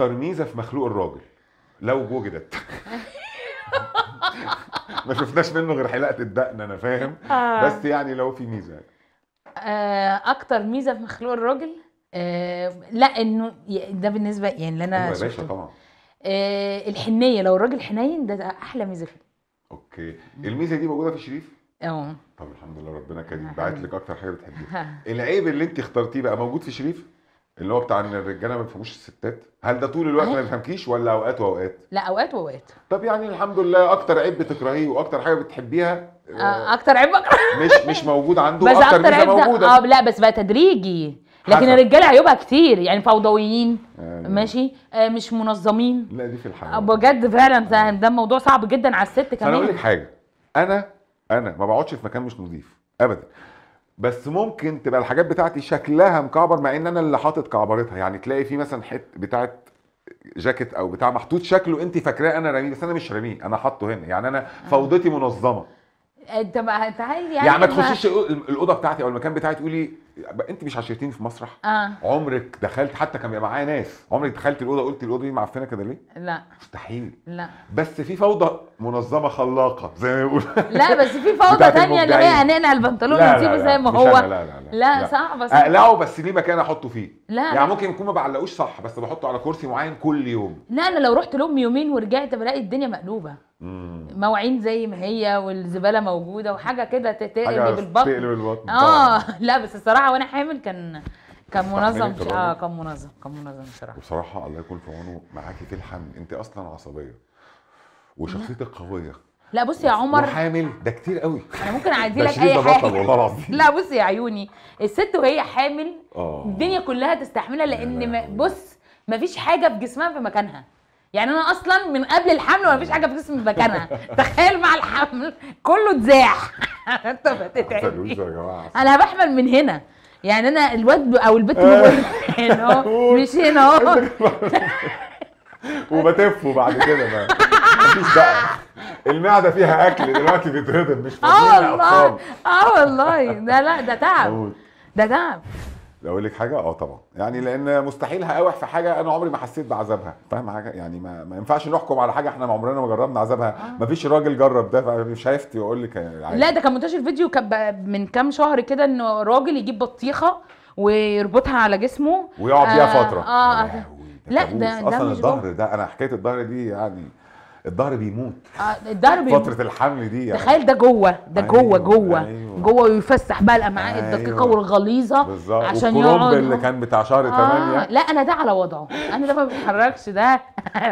اكتر ميزه في مخلوق الراجل لو وجدت ما شفناش منه غير حلقه الدقن انا فاهم آه. بس يعني لو في ميزه آه اكتر ميزه في مخلوق الراجل آه لا انه ده بالنسبه يعني اللي انا يا باشا طبعا آه الحنيه لو الراجل حنين ده احلى ميزه فيه اوكي الميزه دي موجوده في شريف اه طب الحمد لله ربنا كريم بعت لك اكتر حاجه بتحبيها العيب اللي انت اخترتيه بقى موجود في شريف اللي هو بتاع ان الرجاله ما بيفهموش الستات هل ده طول الوقت ما بيفهمكيش ولا اوقات واوقات لا اوقات واوقات طب يعني الحمد لله اكتر عيب بتكرهيه واكتر حاجه بتحبيها آه، اكتر عيب بكرهه آه، مش مش موجود عنده بس اكتر, أكتر عيب موجوده اه لا بس بقى تدريجي لكن الرجاله عيوبها كتير يعني فوضويين يعني ماشي آه مش منظمين لا دي في الحقيقه آه، بجد فعلا ده, ده موضوع صعب جدا على الست كمان انا اقول لك حاجه انا انا ما بقعدش في مكان مش نظيف ابدا بس ممكن تبقى الحاجات بتاعتي شكلها مكعبر مع ان انا اللي حاطط كعبرتها يعني تلاقي في مثلا حته بتاعه جاكيت او بتاع محطوط شكله انت فاكراه انا راميه بس انا مش راميه انا حاطه هنا يعني انا آه. فوضتي منظمه انت ما انت عايز يعني يعني ما تخشيش الاوضه بتاعتي او المكان بتاعي تقولي انت مش عشرتيني في مسرح آه. عمرك دخلت حتى كان معايا ناس عمرك دخلت الاوضه قلت الاوضه دي معفنه كده ليه لا مستحيل لا بس في فوضى منظمه خلاقه زي ما بيقولوا لا بس في فوضى ثانيه اللي هي هنقنع البنطلون ونسيبه زي ما هو لا لا لا, لا, لا, لا صعب بس اقلعه بس ليه مكان احطه فيه لا يعني ممكن يكون ما بعلقوش صح بس بحطه على كرسي معين كل يوم لا انا لو رحت لامي يومين ورجعت بلاقي الدنيا مقلوبه مواعين زي ما هي والزباله موجوده وحاجه كده تقلب بالبطن تقلب البطن اه لا بس الصراحه وانا حامل كان كان منظم اه كان منظم كان منظم بصراحه بصراحه الله يكون في عونه معاكي في الحمل انت اصلا عصبيه وشخصيتك قويه لا بص يا عمر حامل ده كتير قوي انا ممكن اعدي لك اي حاجه والله العظيم لا بص يا عيوني الست وهي حامل أوه. الدنيا كلها تستحملها لان بص مفيش حاجه في جسمها في مكانها يعني انا اصلا من قبل الحمل فيش حاجه في جسمي مكانها تخيل مع الحمل كله اتزاح انت بتتعبني انا بحمل من هنا يعني انا الواد او البت آه. هنا اهو مش هنا اهو وبتفه بعد كده بقى مفيش بقى المعده فيها اكل دلوقتي بتهضم مش فاضيين اه والله اه والله ده لا ده تعب ده تعب لو اقول لك حاجه اه طبعا يعني لان مستحيل هقاوح في حاجه انا عمري ما حسيت بعذابها فاهم حاجه يعني ما, ما ينفعش نحكم على حاجه احنا ما عمرنا ما جربنا عذابها آه. ما فيش راجل جرب ده مش هيفتي يقول لك يعني. لا ده كان منتشر فيديو كان من كام شهر كده ان راجل يجيب بطيخه ويربطها على جسمه ويقعد فيها آه فتره اه, آه. لا ده, ده اصلا الظهر ده انا حكايه الظهر دي يعني الظهر بيموت آه الظهر بيموت فتره الحمل دي يعني تخيل ده جوه ده أيوه، جوه أيوه جوه أيوه جوه ويفسح بقى الامعاء أيوة. الدقيقه والغليظه بالظبط عشان يقعد اللي كان بتاع شهر 8 آه. لا انا ده على وضعه انا ده ما بيتحركش ده النبي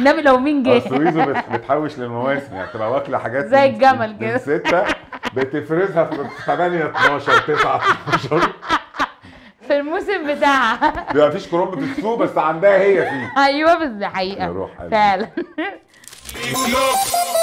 أيوة. لو مين جه السويزو بتحوش للمواسم يعني بتبقى واكله حاجات زي الجمل كده سته بتفرزها في 8 12 9 12 في الموسم بتاعها ما فيش كروم بتسوق بس عندها هي فيه ايوه بس دي حقيقه فعلا